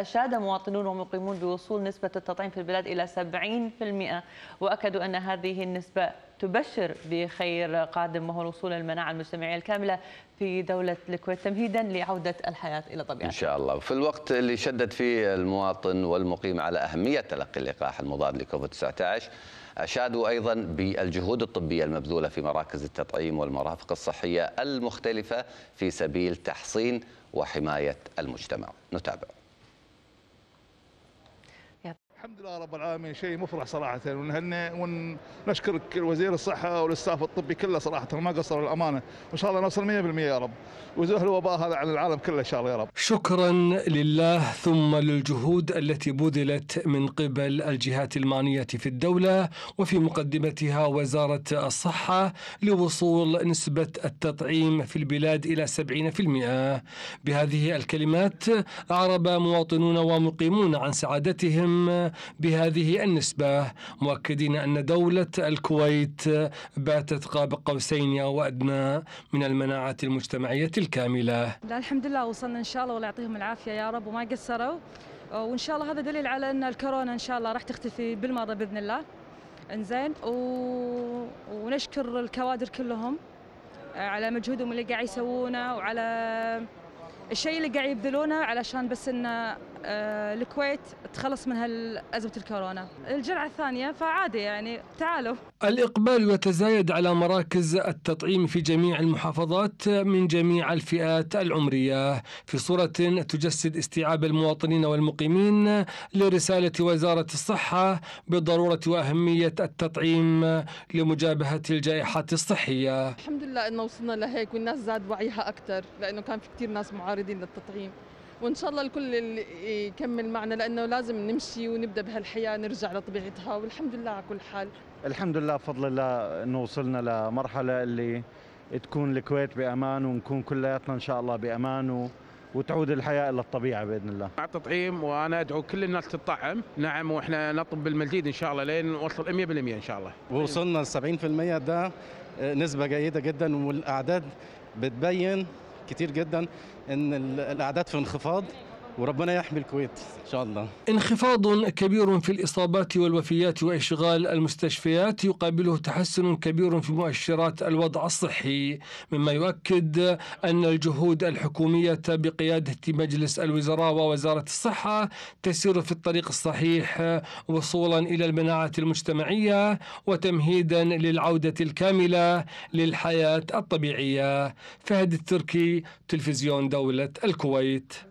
أشاد مواطنون ومقيمون بوصول نسبة التطعيم في البلاد إلى 70% وأكدوا أن هذه النسبة تبشر بخير قادم وهو الوصول للمناعة المجتمعية الكاملة في دولة الكويت تمهيدا لعودة الحياة إلى طبيعتها إن شاء الله في الوقت اللي شدد فيه المواطن والمقيم على أهمية تلقي اللقاح المضاد لكوفيد 19 أشادوا أيضا بالجهود الطبية المبذولة في مراكز التطعيم والمرافق الصحية المختلفة في سبيل تحصين وحماية المجتمع نتابع الحمد لله رب العالمين شيء مفرح صراحه ونشكرك وزير الصحه والاستاف الطبي كله صراحه ما قصروا الامانه وان شاء الله نوصل 100% يا رب وزهر الوباء هذا على العالم كله ان شاء الله يا رب شكرا لله ثم للجهود التي بذلت من قبل الجهات المانيه في الدوله وفي مقدمتها وزاره الصحه لوصول نسبه التطعيم في البلاد الى 70% بهذه الكلمات اعرب مواطنون ومقيمون عن سعادتهم بهذه النسبة مؤكدين أن دولة الكويت باتت قاب قوسين أو أدنى من المناعة المجتمعية الكاملة لا الحمد لله وصلنا إن شاء الله والله يعطيهم العافية يا رب وما قصروا وإن شاء الله هذا دليل على أن الكورونا إن شاء الله راح تختفي بالمرة بإذن الله انزين و... ونشكر الكوادر كلهم على مجهودهم اللي قاعد يسوونه وعلى الشيء اللي قاعد يبذلونه علشان بس ان آه، الكويت تخلص من هالأزمة الكورونا الجرعة الثانية فعادي يعني تعالوا الإقبال يتزايد على مراكز التطعيم في جميع المحافظات آه، من جميع الفئات العمرية في صورة تجسد استيعاب المواطنين والمقيمين آه، لرسالة وزارة الصحة بضرورة وأهمية التطعيم لمجابهة الجائحة الصحية الحمد لله أنه وصلنا لهيك والناس زاد وعيها أكثر لأنه كان في كثير ناس معارضة منفردين للتطعيم وان شاء الله الكل اللي يكمل معنا لانه لازم نمشي ونبدا بهالحياه نرجع لطبيعتها والحمد لله على كل حال الحمد لله بفضل الله انه وصلنا لمرحله اللي تكون الكويت بامان ونكون كلياتنا ان شاء الله بامان و... وتعود الحياه الى الطبيعه باذن الله. مع التطعيم وانا ادعو كل الناس تتطعم، نعم واحنا نطلب بالمزيد ان شاء الله لين نوصل 100% ان شاء الله. وصلنا ل 70% ده نسبه جيده جدا والاعداد بتبين كتير جدا ان الاعداد في انخفاض وربنا يحمي الكويت إن شاء الله انخفاض كبير في الإصابات والوفيات وإشغال المستشفيات يقابله تحسن كبير في مؤشرات الوضع الصحي مما يؤكد أن الجهود الحكومية بقيادة مجلس الوزراء ووزارة الصحة تسير في الطريق الصحيح وصولا إلى المناعة المجتمعية وتمهيدا للعودة الكاملة للحياة الطبيعية فهد التركي تلفزيون دولة الكويت